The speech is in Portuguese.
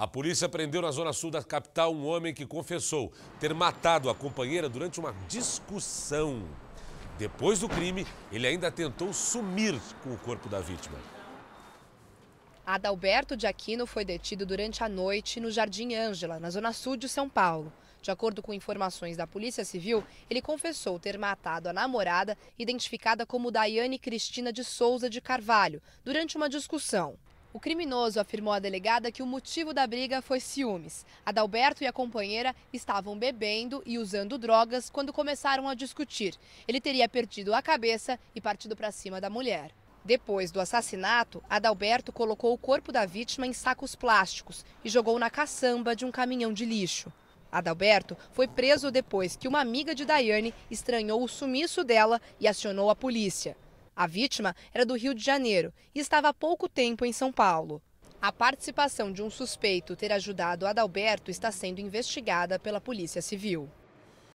A polícia prendeu na zona sul da capital um homem que confessou ter matado a companheira durante uma discussão. Depois do crime, ele ainda tentou sumir com o corpo da vítima. Adalberto de Aquino foi detido durante a noite no Jardim Ângela, na zona sul de São Paulo. De acordo com informações da Polícia Civil, ele confessou ter matado a namorada, identificada como Daiane Cristina de Souza de Carvalho, durante uma discussão. O criminoso afirmou à delegada que o motivo da briga foi ciúmes. Adalberto e a companheira estavam bebendo e usando drogas quando começaram a discutir. Ele teria perdido a cabeça e partido para cima da mulher. Depois do assassinato, Adalberto colocou o corpo da vítima em sacos plásticos e jogou na caçamba de um caminhão de lixo. Adalberto foi preso depois que uma amiga de Daiane estranhou o sumiço dela e acionou a polícia. A vítima era do Rio de Janeiro e estava há pouco tempo em São Paulo. A participação de um suspeito ter ajudado Adalberto está sendo investigada pela Polícia Civil.